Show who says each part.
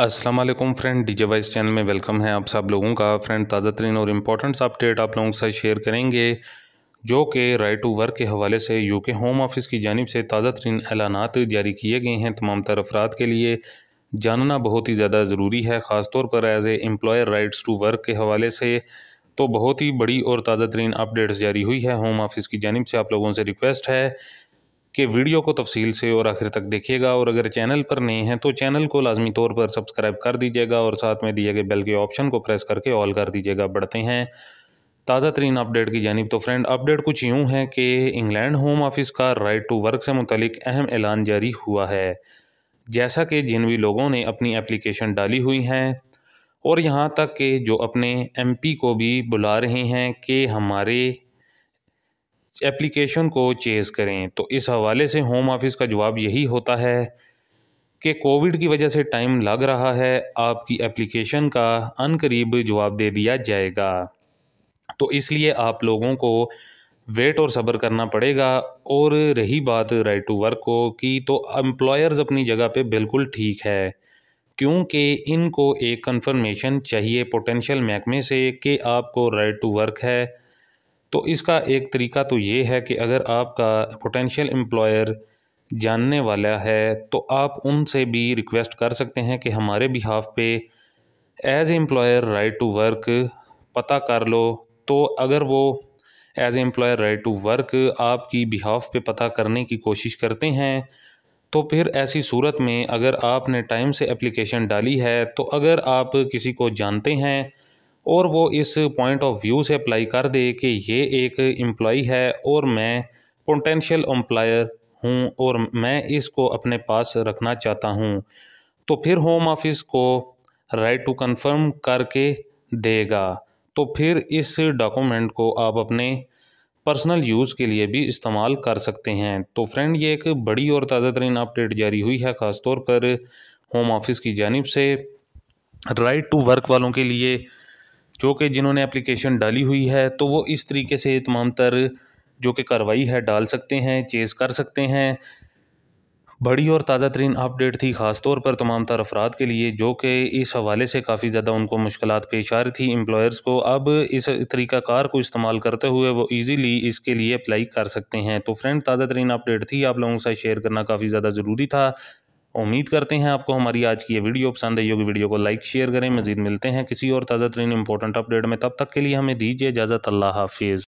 Speaker 1: अस्सलाम वालेकुम friend DJ voice channel में वेलकम है आप सब लोगों का फ्रेंड ताज़ा तरीन और इम्पोर्टेंट अपडेट आप लोगों के साथ शेयर करेंगे जो कि राइट टू वर्क के हवाले से यूके होम ऑफिस की जानब से ताज़ा तरीन ऐलाना जारी किए गए हैं तमाम तर अफराद के लिए जानना बहुत ही ज़्यादा ज़रूरी है ख़ासतौर पर as a employer rights to work के हवाले से तो बहुत ही बड़ी और ताज़ा तरीन अपडेट्स जारी हुई है होम ऑफिस की जानब से आप लोगों से रिक्वेस्ट है कि वीडियो को तफसील से और आखिर तक देखिएगा और अगर चैनल पर नहीं हैं तो चैनल को लाजमी तौर पर सब्सक्राइब कर दीजिएगा और साथ में दिए गए बेल के ऑप्शन को प्रेस करके ऑल कर दीजिएगा बढ़ते हैं ताज़ा तरीन अपडेट की जानब तो फ्रेंड अपडेट कुछ यूँ है कि इंग्लैंड होम ऑफिस का राइट टू वर्क से मुतलिक अहम ऐलान जारी हुआ है जैसा कि जिन भी लोगों ने अपनी एप्लीकेशन डाली हुई हैं और यहाँ तक कि जो अपने एमपी को भी बुला रहे हैं कि हमारे एप्लीकेशन को चेज़ करें तो इस हवाले से होम ऑफिस का जवाब यही होता है कि कोविड की वजह से टाइम लग रहा है आपकी एप्लीकेशन का अनकरीब जवाब दे दिया जाएगा तो इसलिए आप लोगों को वेट और सब्र करना पड़ेगा और रही बात राइट टू वर्क को की तो एम्प्लॉयर्स अपनी जगह पे बिल्कुल ठीक है क्योंकि इनको एक कंफर्मेशन चाहिए पोटेंशियल महकमे से कि आपको राइट टू वर्क है तो इसका एक तरीका तो ये है कि अगर आपका पोटेंशियल एम्प्लॉयर जानने वाला है तो आप उनसे भी रिक्वेस्ट कर सकते हैं कि हमारे बिहाफ पे as employer right to work पता कर लो तो अगर वो as employer right to work आपकी बिहाफ पे पता करने की कोशिश करते हैं तो फिर ऐसी सूरत में अगर आपने टाइम से एप्लीकेशन डाली है तो अगर आप किसी को जानते हैं और वो इस पॉइंट ऑफ व्यू से अप्लाई कर दे कि ये एक एम्प्लॉय है और मैं पोटेंशियल एम्प्लॉयर हूँ और मैं इसको अपने पास रखना चाहता हूँ तो फिर होम ऑफिस को राइट टू कंफर्म करके देगा तो फिर इस डॉक्यूमेंट को आप अपने पर्सनल यूज़ के लिए भी इस्तेमाल कर सकते हैं तो फ्रेंड ये एक बड़ी और ताज़ा तरीन अपडेट जारी हुई है ख़ास तौर पर होम ऑफिस की जानब से राइट टू वर्क वालों के लिए जो कि जिन्होंने एप्लीकेशन डाली हुई है तो वो इस तरीके से तमाम तर जो कि कार्रवाई है डाल सकते हैं चेज़ कर सकते हैं बड़ी और ताज़ा तरीन अपडेट थी ख़ास तौर पर तमाम तर अफराद के लिए जो कि इस हवाले से काफ़ी ज़्यादा उनको मुश्किल पेश आ रही थी एम्प्लॉयर्स को अब इस तरीक़ाकार को इस्तेमाल करते हुए वो ईज़िली इसके लिए अप्लाई कर सकते हैं तो फ्रेंड ताज़ा तरीन अपडेट थी आप लोगों के साथ शेयर करना काफ़ी ज़्यादा ज़रूरी था उम्मीद करते हैं आपको हमारी आज की ये वीडियो पसंद आई होगी वीडियो को लाइक शेयर करें मजीद मिलते हैं किसी और ताज़ा तरीन इंपॉर्टेंट अपडेट में तब तक के लिए हमें दीजिए इजाज़त अल्लाह हाफिज़